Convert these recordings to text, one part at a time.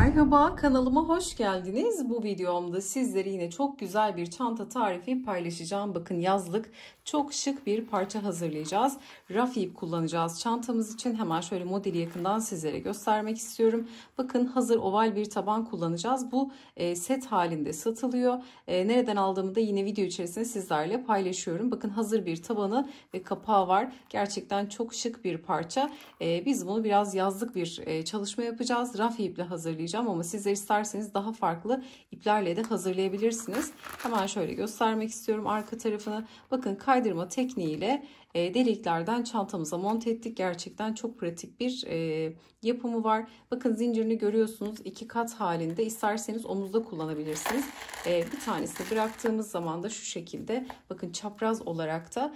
Merhaba kanalıma hoş geldiniz. Bu videomda sizlere yine çok güzel bir çanta tarifi paylaşacağım. Bakın yazlık çok şık bir parça hazırlayacağız. Raf ip kullanacağız çantamız için. Hemen şöyle modeli yakından sizlere göstermek istiyorum. Bakın hazır oval bir taban kullanacağız. Bu e, set halinde satılıyor. E, nereden aldığımı da yine video içerisinde sizlerle paylaşıyorum. Bakın hazır bir tabanı ve kapağı var. Gerçekten çok şık bir parça. E, biz bunu biraz yazlık bir çalışma yapacağız. Raf iple hazırlayacağız hazırlayacağım ama sizler isterseniz daha farklı iplerle de hazırlayabilirsiniz. Hemen şöyle göstermek istiyorum arka tarafını. Bakın kaydırma tekniğiyle e, deliklerden çantamıza monte ettik. Gerçekten çok pratik bir e, yapımı var. Bakın zincirini görüyorsunuz. iki kat halinde. isterseniz omuzda kullanabilirsiniz. E, bir tanesini bıraktığımız zaman da şu şekilde bakın çapraz olarak da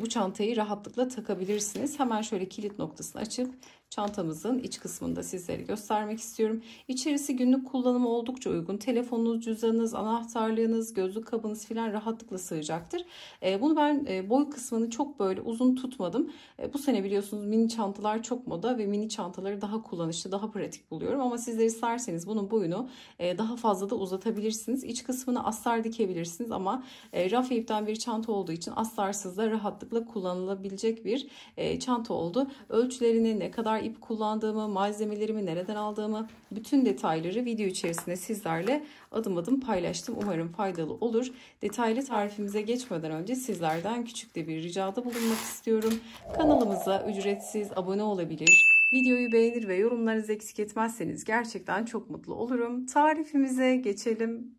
bu çantayı rahatlıkla takabilirsiniz. Hemen şöyle kilit noktasını açıp çantamızın iç kısmında sizlere göstermek istiyorum. İçerisi günlük kullanımı oldukça uygun. Telefonunuz, cüzdanınız, anahtarlığınız, gözlük kabınız filan rahatlıkla sığacaktır. Ee, bunu ben e, boy kısmını çok böyle uzun tutmadım. E, bu sene biliyorsunuz mini çantalar çok moda ve mini çantaları daha kullanışlı, daha pratik buluyorum. Ama sizler isterseniz bunun boyunu e, daha fazla da uzatabilirsiniz. İç kısmını astar dikebilirsiniz ama raf rafya ipten bir çanta olduğu için astarsız da rahatlıkla kullanılabilecek bir çanta oldu. Ölçülerini ne kadar ip kullandığımı, malzemelerimi nereden aldığımı, bütün detayları video içerisinde sizlerle adım adım paylaştım. Umarım faydalı olur. Detaylı tarifimize geçmeden önce sizlerden küçük de bir ricada bulunmak istiyorum. Kanalımıza ücretsiz abone olabilir. Videoyu beğenir ve yorumlarınızı eksik etmezseniz gerçekten çok mutlu olurum. Tarifimize geçelim.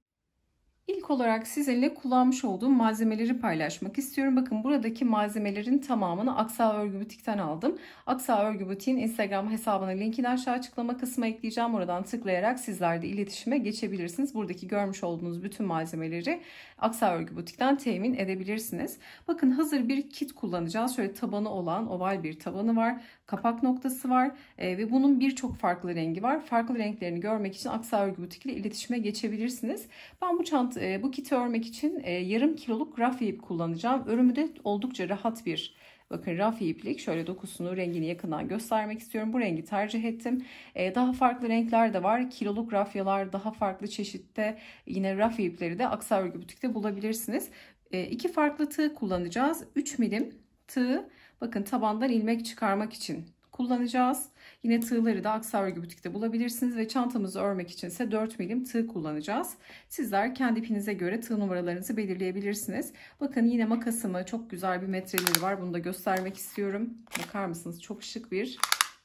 İlk olarak sizinle kullanmış olduğum malzemeleri paylaşmak istiyorum. Bakın buradaki malzemelerin tamamını Aksa Örgü Butik'ten aldım. Aksa Örgü Butik'in Instagram hesabına linkini aşağı açıklama kısmına ekleyeceğim. Oradan tıklayarak sizler de iletişime geçebilirsiniz. Buradaki görmüş olduğunuz bütün malzemeleri Aksa Örgü Butik'ten temin edebilirsiniz. Bakın hazır bir kit kullanacağız. Şöyle tabanı olan oval bir tabanı var. Kapak noktası var e, ve bunun birçok farklı rengi var. Farklı renklerini görmek için Aksa Örgü Butik ile iletişime geçebilirsiniz. Ben bu çanta e, bu kiti örmek için e, yarım kiloluk rafya ip kullanacağım. Örümü de oldukça rahat bir Bakın rafya iplik şöyle dokusunu rengini yakından göstermek istiyorum. Bu rengi tercih ettim. Ee, daha farklı renkler de var. Kiloluk rafyalar daha farklı çeşitte yine rafya ipleri de Aksa Örgü Butik'te bulabilirsiniz. Ee, iki farklı tığ kullanacağız. 3 milim tığ bakın tabandan ilmek çıkarmak için kullanacağız. Yine tığları da Aksa Örgü Butik'te bulabilirsiniz ve çantamızı örmek için ise 4 milim tığ kullanacağız. Sizler kendi ipinize göre tığ numaralarınızı belirleyebilirsiniz. Bakın yine makasımı çok güzel bir metreleri var. Bunu da göstermek istiyorum. Bakar mısınız? Çok şık bir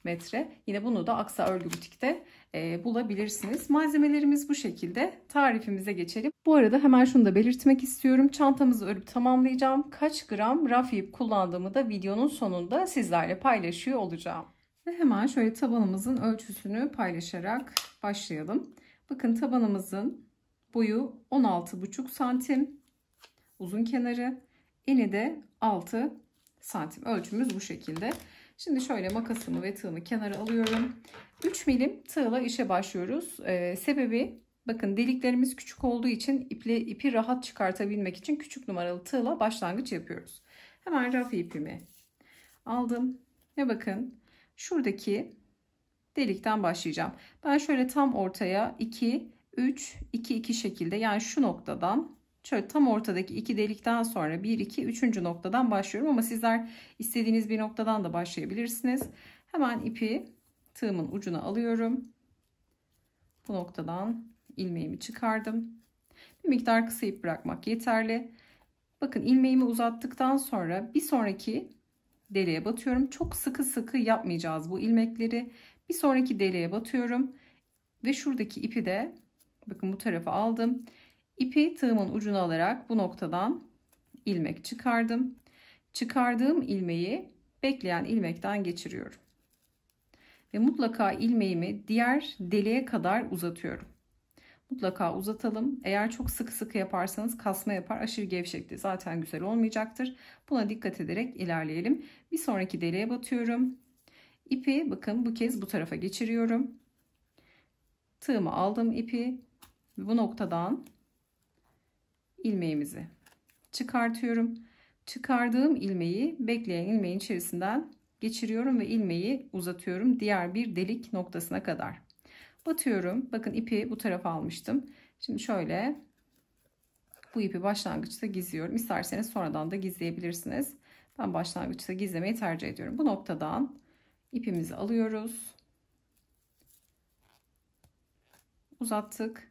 metre. Yine bunu da Aksa Örgü Butik'te e, bulabilirsiniz. Malzemelerimiz bu şekilde. Tarifimize geçelim. Bu arada hemen şunu da belirtmek istiyorum. Çantamızı örüp tamamlayacağım. Kaç gram raf ip kullandığımı da videonun sonunda sizlerle paylaşıyor olacağım. Ve hemen şöyle tabanımızın ölçüsünü paylaşarak başlayalım. Bakın tabanımızın boyu 16,5 santim uzun kenarı eni de 6 santim ölçümüz bu şekilde. Şimdi şöyle makasımı ve tığımı kenara alıyorum. 3 milim tığla işe başlıyoruz. Ee, sebebi Bakın deliklerimiz küçük olduğu için iple, ipi rahat çıkartabilmek için küçük numaralı tığla başlangıç yapıyoruz. Hemen raf ipimi aldım ve bakın şuradaki delikten başlayacağım. Ben şöyle tam ortaya 2, 3, 2, 2 şekilde yani şu noktadan şöyle tam ortadaki iki delikten sonra 1, 2, 3. noktadan başlıyorum. Ama sizler istediğiniz bir noktadan da başlayabilirsiniz. Hemen ipi tığımın ucuna alıyorum. Bu noktadan ilmeğimi çıkardım. Bir miktar kısa ip bırakmak yeterli. Bakın ilmeğimi uzattıktan sonra bir sonraki deliğe batıyorum. Çok sıkı sıkı yapmayacağız bu ilmekleri. Bir sonraki deliğe batıyorum. Ve şuradaki ipi de bakın bu tarafa aldım. İpi tığımın ucuna alarak bu noktadan ilmek çıkardım. Çıkardığım ilmeği bekleyen ilmekten geçiriyorum. Ve mutlaka ilmeğimi diğer deliğe kadar uzatıyorum mutlaka uzatalım. Eğer çok sıkı sıkı yaparsanız kasma yapar. Aşırı gevşekti zaten güzel olmayacaktır. Buna dikkat ederek ilerleyelim. Bir sonraki deliğe batıyorum. İpi bakın bu kez bu tarafa geçiriyorum. Tığımı aldım ipi. Bu noktadan ilmeğimizi çıkartıyorum. Çıkardığım ilmeği bekleyen ilmeğin içerisinden geçiriyorum ve ilmeği uzatıyorum diğer bir delik noktasına kadar batıyorum. Bakın ipi bu tarafa almıştım. Şimdi şöyle bu ipi başlangıçta gizliyorum. İsterseniz sonradan da gizleyebilirsiniz. Ben başlangıçta gizlemeyi tercih ediyorum. Bu noktadan ipimizi alıyoruz. Uzattık.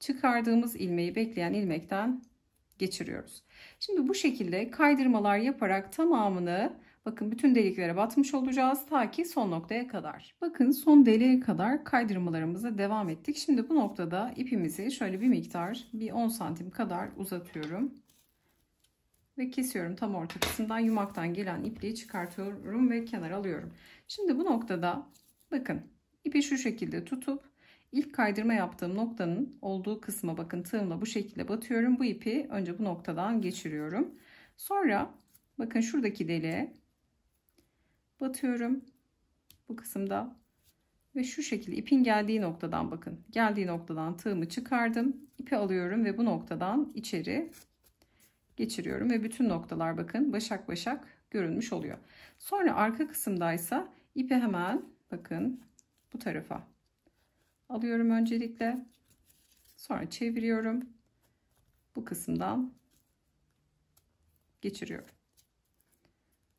Çıkardığımız ilmeği bekleyen ilmekten geçiriyoruz. Şimdi bu şekilde kaydırmalar yaparak tamamını Bakın bütün deliklere batmış olacağız ta ki son noktaya kadar. Bakın son deliğe kadar kaydırmalarımıza devam ettik. Şimdi bu noktada ipimizi şöyle bir miktar bir 10 santim kadar uzatıyorum. Ve kesiyorum tam orta kısımdan yumaktan gelen ipliği çıkartıyorum ve kenar alıyorum. Şimdi bu noktada bakın ipi şu şekilde tutup ilk kaydırma yaptığım noktanın olduğu kısma bakın tığımla bu şekilde batıyorum. Bu ipi önce bu noktadan geçiriyorum. Sonra bakın şuradaki deliğe batıyorum bu kısımda ve şu şekilde ipin geldiği noktadan bakın geldiği noktadan tığımı çıkardım ipi alıyorum ve bu noktadan içeri geçiriyorum ve bütün noktalar bakın başak başak görünmüş oluyor sonra arka kısımdaysa ipi hemen bakın bu tarafa alıyorum öncelikle sonra çeviriyorum bu kısımdan geçiriyorum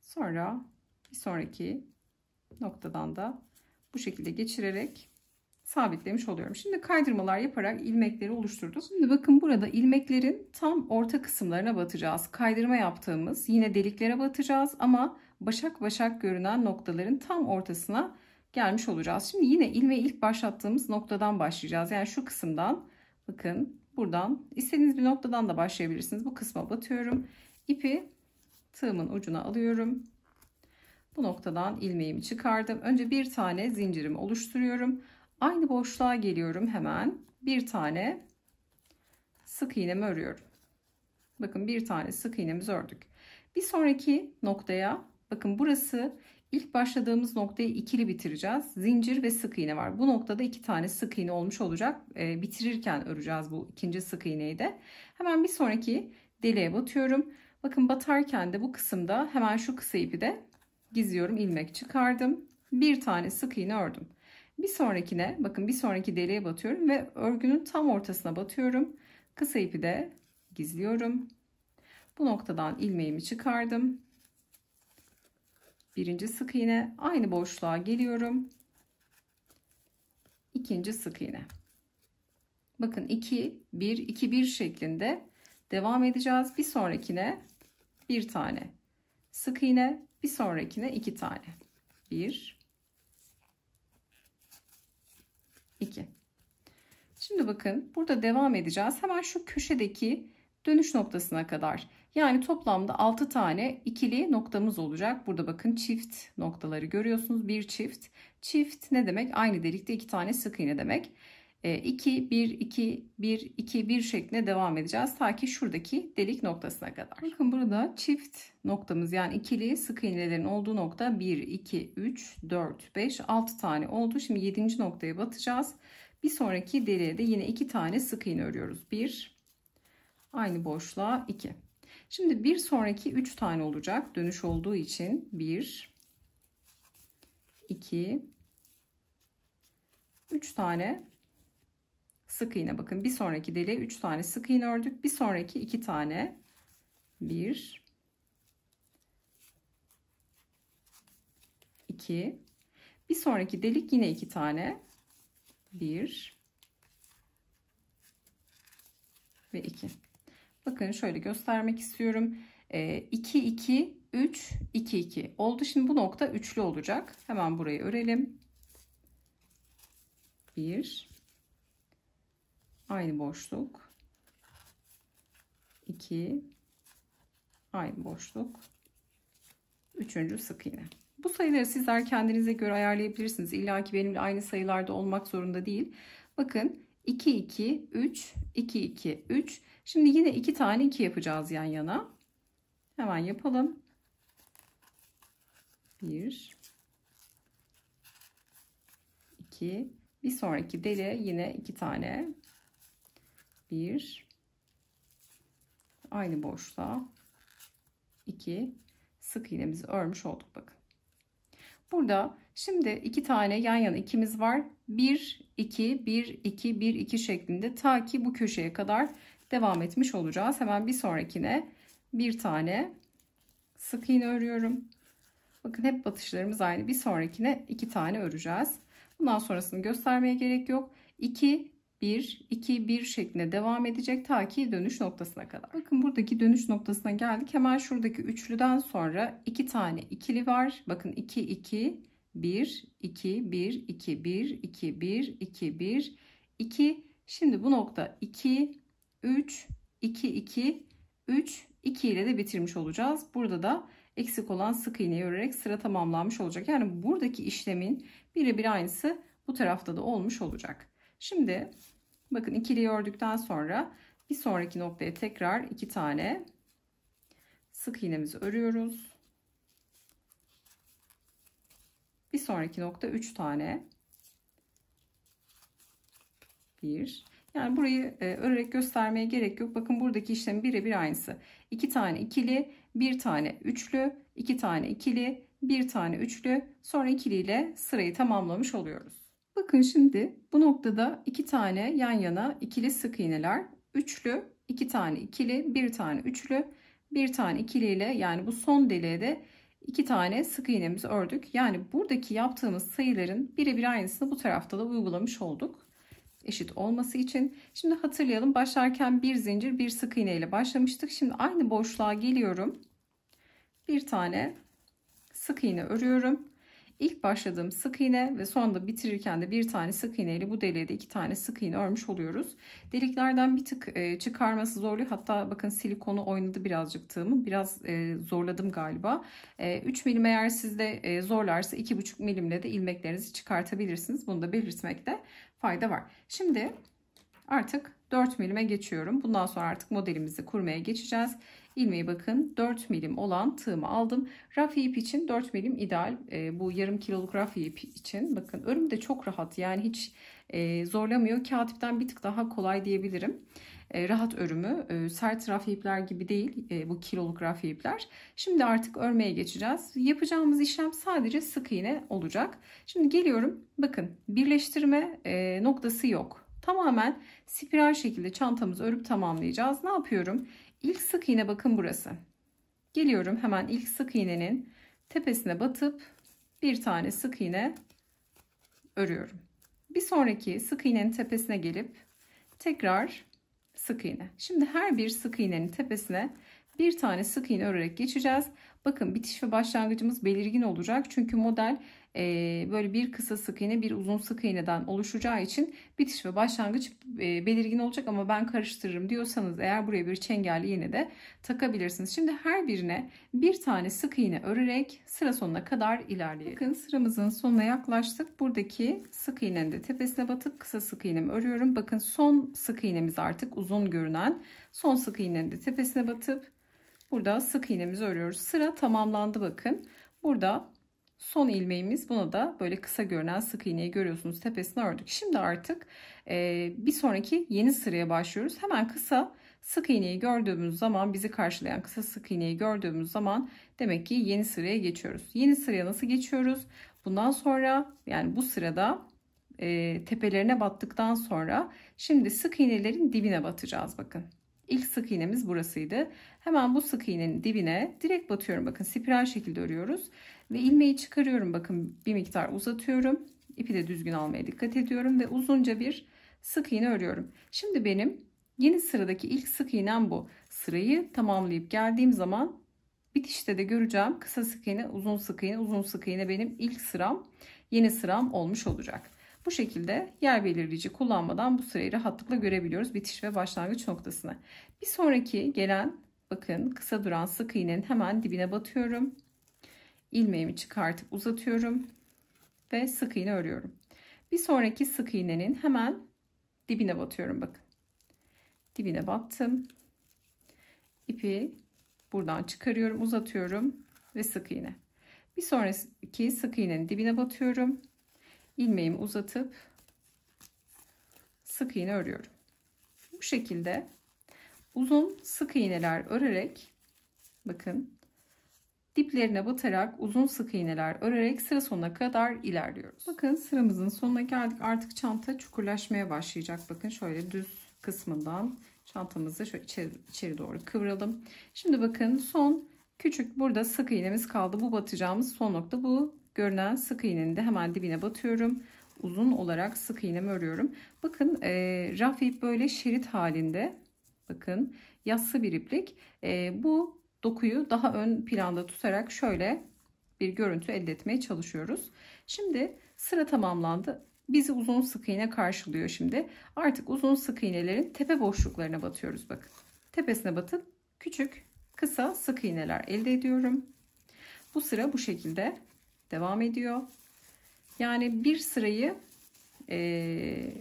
sonra bir sonraki noktadan da bu şekilde geçirerek sabitlemiş oluyorum. Şimdi kaydırmalar yaparak ilmekleri oluşturduk. Şimdi bakın burada ilmeklerin tam orta kısımlarına batacağız. Kaydırma yaptığımız yine deliklere batacağız ama başak başak görünen noktaların tam ortasına gelmiş olacağız. Şimdi yine ilmeği ilk başlattığımız noktadan başlayacağız. Yani şu kısımdan bakın buradan istediğiniz bir noktadan da başlayabilirsiniz. Bu kısma batıyorum. İpi tığımın ucuna alıyorum. Bu noktadan ilmeğimi çıkardım. Önce bir tane zincirimi oluşturuyorum. Aynı boşluğa geliyorum hemen. Bir tane sık iğnemi örüyorum. Bakın bir tane sık iğnemizi ördük. Bir sonraki noktaya bakın burası ilk başladığımız noktayı ikili bitireceğiz. Zincir ve sık iğne var. Bu noktada iki tane sık iğne olmuş olacak. E, bitirirken öreceğiz bu ikinci sık iğneyi de. Hemen bir sonraki deliğe batıyorum. Bakın batarken de bu kısımda hemen şu kısa ipi de Giziyorum ilmek çıkardım bir tane sık iğne ördüm bir sonrakine bakın bir sonraki deliğe batıyorum ve örgünün tam ortasına batıyorum kısa ipi de gizliyorum bu noktadan ilmeğimi çıkardım birinci sık iğne aynı boşluğa geliyorum ikinci sık iğne bakın 2 1 2 1 şeklinde devam edeceğiz bir sonrakine bir tane sık iğne bir sonrakine iki tane. Bir, iki. Şimdi bakın burada devam edeceğiz. Hemen şu köşedeki dönüş noktasına kadar. Yani toplamda 6 tane ikili noktamız olacak. Burada bakın çift noktaları görüyorsunuz. Bir çift. Çift ne demek? Aynı delikte iki tane sık iğne demek. 2, 1, 2, 1, 2, 1 şeklinde devam edeceğiz. Ta ki şuradaki delik noktasına kadar. Bakın burada çift noktamız yani ikili sık iğnelerin olduğu nokta 1, 2, 3, 4, 5, 6 tane oldu. Şimdi 7. noktaya batacağız. Bir sonraki deliğe de yine 2 tane sık iğne örüyoruz. 1, aynı boşluğa 2. Şimdi bir sonraki 3 tane olacak dönüş olduğu için 1, 2, 3 tane sık iğne bakın bir sonraki deliğe 3 tane sık iğne ördük bir sonraki 2 tane 1 2 bir sonraki delik yine 2 tane 1 ve 2 bakın şöyle göstermek istiyorum 2 2 3 2 2 oldu şimdi bu nokta üçlü olacak hemen burayı örelim 1 aynı boşluk 2 aynı boşluk 3. sık iğne. Bu sayıları sizler kendinize göre ayarlayabilirsiniz. İlla benimle aynı sayılarda olmak zorunda değil. Bakın 2 2 3 2 2 3. Şimdi yine iki tane 2 yapacağız yan yana. Hemen yapalım. 1 2 bir sonraki deli yine iki tane 1 aynı boşluğa 2 sık iğnemizi örmüş olduk bakın. Burada şimdi iki tane yan yana ikimiz var. 1 2 1 2 1 2 şeklinde ta ki bu köşeye kadar devam etmiş olacağız. Hemen bir sonrakine bir tane sık iğne örüyorum. Bakın hep batışlarımız aynı. Bir sonrakine iki tane öreceğiz. Bundan sonrasını göstermeye gerek yok. 2 1, 2, 1 şeklinde devam edecek ta ki dönüş noktasına kadar. Bakın buradaki dönüş noktasına geldik. Hemen şuradaki üçlüden sonra 2 tane ikili var. Bakın 2, 2, 1, 2, 1, 2, 1, 2, 1, 2, 1, 2. Şimdi bu nokta 2, 3, 2, 2, 3, 2 ile de bitirmiş olacağız. Burada da eksik olan sık iğneyi örerek sıra tamamlanmış olacak. Yani buradaki işlemin birebir aynısı bu tarafta da olmuş olacak. Şimdi Bakın ikili ördükten sonra bir sonraki noktaya tekrar iki tane sık iğnemizi örüyoruz. Bir sonraki nokta 3 tane. 1 yani burayı e, örerek göstermeye gerek yok. Bakın buradaki işlem birebir aynısı. 2 tane ikili, 1 tane üçlü, 2 iki tane ikili, 1 tane üçlü. Sonra ikiliyle sırayı tamamlamış oluyoruz. Bakın şimdi bu noktada iki tane yan yana ikili sık iğneler, üçlü, iki tane ikili, bir tane üçlü, bir tane ikili ile yani bu son deliğe de iki tane sık iğnemizi ördük. Yani buradaki yaptığımız sayıların birebir aynısını bu tarafta da uygulamış olduk. Eşit olması için. Şimdi hatırlayalım başlarken bir zincir bir sık iğne ile başlamıştık. Şimdi aynı boşluğa geliyorum. Bir tane sık iğne örüyorum. İlk başladığım sık iğne ve sonunda bitirirken de bir tane sık iğne ile bu deliğe de iki tane sık iğne örmüş oluyoruz. Deliklerden bir tık e, çıkarması zorluyor. Hatta bakın silikonu oynadı birazcık tığımı. Biraz e, zorladım galiba. 3 e, milim eğer sizde zorlarsa 2,5 milimle de ilmeklerinizi çıkartabilirsiniz. Bunu da belirtmekte fayda var. Şimdi artık 4 milime geçiyorum. Bundan sonra artık modelimizi kurmaya geçeceğiz ilmeği bakın 4 milim olan tığımı aldım. Rafi ip için 4 milim ideal. E, bu yarım kiloluk rafi ip için bakın örüm de çok rahat yani hiç e, zorlamıyor. Kağıt ipten bir tık daha kolay diyebilirim. E, rahat örümü e, sert rafi ipler gibi değil e, bu kiloluk rafi ipler. Şimdi artık örmeye geçeceğiz. Yapacağımız işlem sadece sık iğne olacak. Şimdi geliyorum bakın birleştirme e, noktası yok. Tamamen spiral şekilde çantamızı örüp tamamlayacağız. Ne yapıyorum? İlk sık iğne bakın burası. Geliyorum hemen ilk sık iğnenin tepesine batıp bir tane sık iğne örüyorum. Bir sonraki sık iğnenin tepesine gelip tekrar sık iğne. Şimdi her bir sık iğnenin tepesine bir tane sık iğne örerek geçeceğiz. Bakın bitiş ve başlangıcımız belirgin olacak. Çünkü model e, böyle bir kısa sık iğne bir uzun sık iğneden oluşacağı için bitiş ve başlangıç e, belirgin olacak ama ben karıştırırım diyorsanız eğer buraya bir çengelli iğne de takabilirsiniz. Şimdi her birine bir tane sık iğne örerek sıra sonuna kadar ilerleyelim. Bakın sıramızın sonuna yaklaştık. Buradaki sık iğnenin de tepesine batıp kısa sık iğnemi örüyorum. Bakın son sık iğnemiz artık uzun görünen son sık iğnenin de tepesine batıp Burada sık iğnemizi örüyoruz. Sıra tamamlandı bakın. Burada son ilmeğimiz buna da böyle kısa görünen sık iğneyi görüyorsunuz tepesine ördük. Şimdi artık e, bir sonraki yeni sıraya başlıyoruz. Hemen kısa sık iğneyi gördüğümüz zaman bizi karşılayan kısa sık iğneyi gördüğümüz zaman demek ki yeni sıraya geçiyoruz. Yeni sıraya nasıl geçiyoruz? Bundan sonra yani bu sırada e, tepelerine battıktan sonra şimdi sık iğnelerin dibine batacağız bakın. İlk sık iğnemiz burasıydı. Hemen bu sık iğnenin dibine direkt batıyorum. Bakın spiral şekilde örüyoruz. Ve ilmeği çıkarıyorum. Bakın bir miktar uzatıyorum. İpi de düzgün almaya dikkat ediyorum. Ve uzunca bir sık iğne örüyorum. Şimdi benim yeni sıradaki ilk sık iğnem bu. Sırayı tamamlayıp geldiğim zaman bitişte de göreceğim. Kısa sık iğne, uzun sık iğne, uzun sık iğne benim ilk sıram. Yeni sıram olmuş olacak. Bu şekilde yer belirleyici kullanmadan bu sırayı rahatlıkla görebiliyoruz bitiş ve başlangıç noktasını. Bir sonraki gelen Bakın kısa duran sık iğnenin hemen dibine batıyorum. İlmeğimi çıkartıp uzatıyorum ve sık iğne örüyorum. Bir sonraki sık iğnenin hemen dibine batıyorum bakın. Dibine battım. İpi buradan çıkarıyorum, uzatıyorum ve sık iğne. Bir sonraki sık iğnenin dibine batıyorum. İlmeğimi uzatıp sık iğne örüyorum. Bu şekilde uzun sık iğneler örerek bakın diplerine batarak uzun sık iğneler örerek sıra sonuna kadar ilerliyoruz. Bakın sıramızın sonuna geldik. Artık çanta çukurlaşmaya başlayacak. Bakın şöyle düz kısmından çantamızı şöyle içeri, içeri doğru kıvralım. Şimdi bakın son küçük burada sık iğnemiz kaldı. Bu batacağımız son nokta bu görünen sık iğnenin de hemen dibine batıyorum. Uzun olarak sık iğnemi örüyorum. Bakın e, raf ip böyle şerit halinde Bakın yassı bir iplik. E, bu dokuyu daha ön planda tutarak şöyle bir görüntü elde etmeye çalışıyoruz. Şimdi sıra tamamlandı. Bizi uzun sık iğne karşılıyor şimdi. Artık uzun sık iğnelerin tepe boşluklarına batıyoruz bakın. Tepesine batıp küçük kısa sık iğneler elde ediyorum. Bu sıra bu şekilde devam ediyor. Yani bir sırayı e,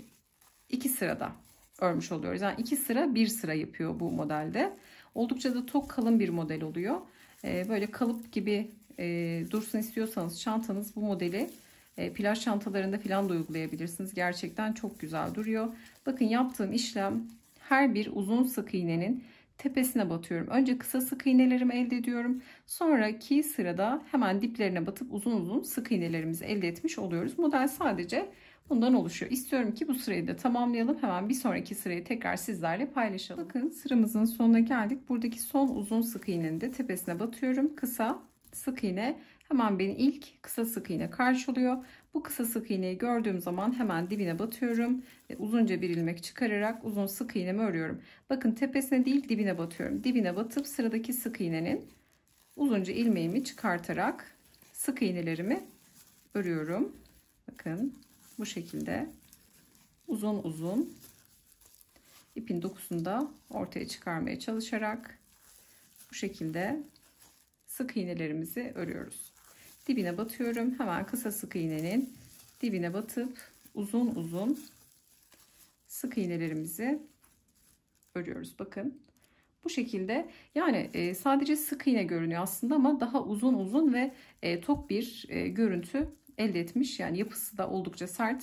iki sırada örmüş oluyoruz. Yani iki sıra bir sıra yapıyor bu modelde. Oldukça da tok kalın bir model oluyor. E, böyle kalıp gibi e, dursun istiyorsanız çantanız bu modeli e, plaj çantalarında falan da uygulayabilirsiniz. Gerçekten çok güzel duruyor. Bakın yaptığım işlem her bir uzun sık iğnenin tepesine batıyorum. Önce kısa sık iğnelerimi elde ediyorum. Sonraki sırada hemen diplerine batıp uzun uzun sık iğnelerimizi elde etmiş oluyoruz. Model sadece bundan oluşuyor. İstiyorum ki bu sırayı da tamamlayalım. Hemen bir sonraki sırayı tekrar sizlerle paylaşalım. Bakın sıramızın sonuna geldik. Buradaki son uzun sık iğnenin de tepesine batıyorum. Kısa sık iğne hemen benim ilk kısa sık iğne karşılıyor. Bu kısa sık iğneyi gördüğüm zaman hemen dibine batıyorum ve uzunca bir ilmek çıkararak uzun sık iğnemi örüyorum. Bakın tepesine değil dibine batıyorum. Dibine batıp sıradaki sık iğnenin uzunca ilmeğimi çıkartarak sık iğnelerimi örüyorum. Bakın bu şekilde uzun uzun ipin dokusunu da ortaya çıkarmaya çalışarak bu şekilde sık iğnelerimizi örüyoruz. Dibine batıyorum. Hemen kısa sık iğnenin dibine batıp uzun uzun sık iğnelerimizi örüyoruz. Bakın bu şekilde yani e, sadece sık iğne görünüyor aslında ama daha uzun uzun ve e, tok bir e, görüntü elde etmiş yani yapısı da oldukça sert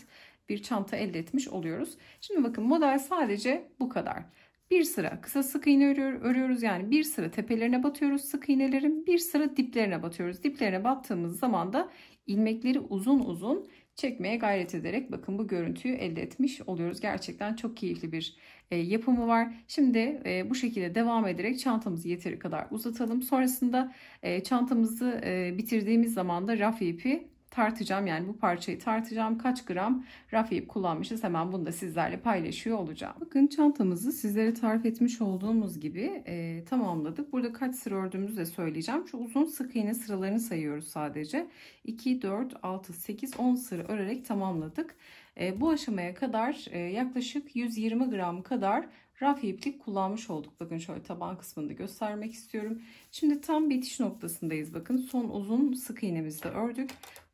bir çanta elde etmiş oluyoruz. Şimdi bakın model sadece bu kadar. Bir sıra kısa sık iğne örüyoruz yani bir sıra tepelerine batıyoruz sık iğnelerin bir sıra diplerine batıyoruz. Diplerine battığımız zaman da ilmekleri uzun uzun çekmeye gayret ederek bakın bu görüntüyü elde etmiş oluyoruz. Gerçekten çok keyifli bir e, yapımı var. Şimdi e, bu şekilde devam ederek çantamızı yeteri kadar uzatalım. Sonrasında e, çantamızı bitirdiğimiz zaman da raf ipi tartacağım. Yani bu parçayı tartacağım. Kaç gram rafiyip kullanmışız hemen bunu da sizlerle paylaşıyor olacağım. Bakın çantamızı sizlere tarif etmiş olduğumuz gibi e, tamamladık. Burada kaç sıra ördüğümüzü de söyleyeceğim. Şu uzun sık iğne sıralarını sayıyoruz sadece. 2, 4, 6, 8, 10 sıra örerek tamamladık. E, bu aşamaya kadar e, yaklaşık 120 gram kadar raf iplik kullanmış olduk. Bakın şöyle taban kısmını da göstermek istiyorum. Şimdi tam bitiş noktasındayız. Bakın son uzun sık iğnemizi de ördük.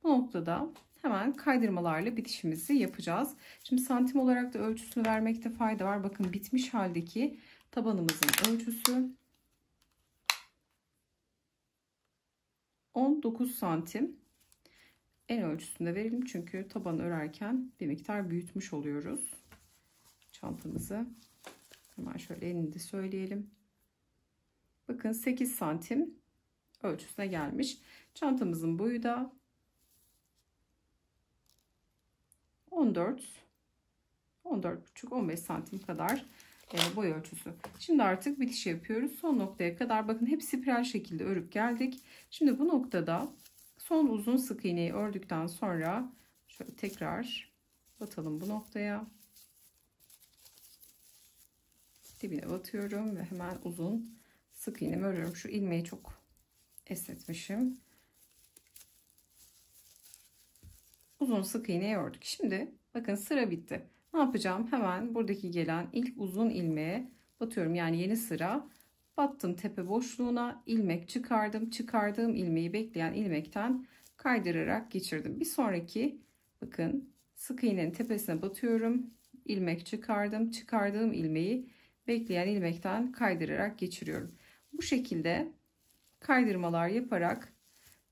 Bu noktada hemen kaydırmalarla bitişimizi yapacağız. Şimdi santim olarak da ölçüsünü vermekte fayda var. Bakın bitmiş haldeki tabanımızın ölçüsü 19 santim en ölçüsünde verelim. Çünkü taban örerken bir miktar büyütmüş oluyoruz. Çantamızı hemen şöyle elinde söyleyelim. Bakın 8 santim ölçüsüne gelmiş. Çantamızın boyu da 14 14,5-15 santim kadar e, boy ölçüsü. Şimdi artık bitiş yapıyoruz. Son noktaya kadar bakın hep spiral şekilde örüp geldik. Şimdi bu noktada son uzun sık iğneyi ördükten sonra şöyle tekrar batalım bu noktaya. Dibine batıyorum ve hemen uzun sık iğnemi örüyorum. Şu ilmeği çok esnetmişim. uzun sık iğne ördük. Şimdi bakın sıra bitti. Ne yapacağım? Hemen buradaki gelen ilk uzun ilmeğe batıyorum. Yani yeni sıra battım tepe boşluğuna ilmek çıkardım. Çıkardığım ilmeği bekleyen ilmekten kaydırarak geçirdim. Bir sonraki bakın sık iğnenin tepesine batıyorum. ilmek çıkardım. Çıkardığım ilmeği bekleyen ilmekten kaydırarak geçiriyorum. Bu şekilde kaydırmalar yaparak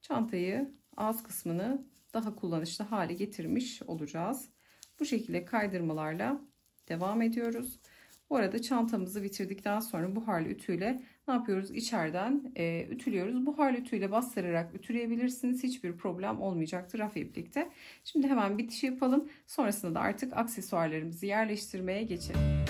çantayı ağız kısmını daha kullanışlı hale getirmiş olacağız. Bu şekilde kaydırmalarla devam ediyoruz. Bu arada çantamızı bitirdikten sonra buharlı ütüyle ne yapıyoruz? İçeriden e, ütülüyoruz. Buharlı ütüyle bastırarak ütüleyebilirsiniz. Hiçbir problem olmayacaktır hafiflikte. Şimdi hemen bitiş yapalım. Sonrasında da artık aksesuarlarımızı yerleştirmeye geçelim.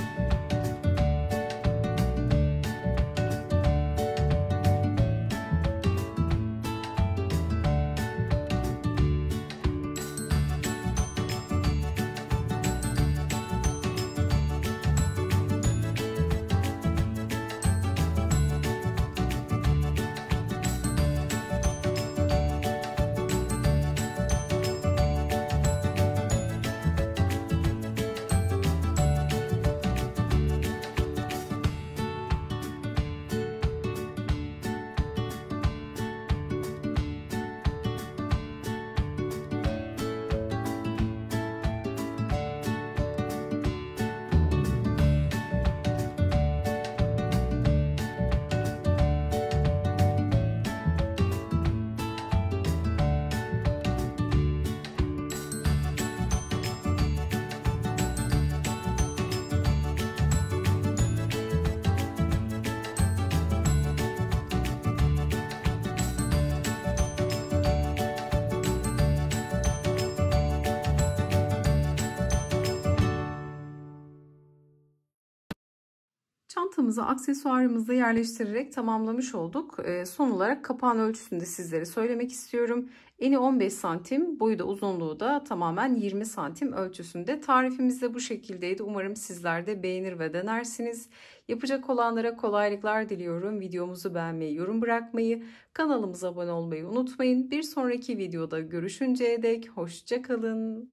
çantamızı aksesuarımızı yerleştirerek tamamlamış olduk. Ee, son olarak kapağın ölçüsünü de sizlere söylemek istiyorum. Eni 15 santim, boyu da uzunluğu da tamamen 20 santim ölçüsünde. Tarifimiz de bu şekildeydi. Umarım sizler de beğenir ve denersiniz. Yapacak olanlara kolaylıklar diliyorum. Videomuzu beğenmeyi, yorum bırakmayı, kanalımıza abone olmayı unutmayın. Bir sonraki videoda görüşünceye dek hoşçakalın.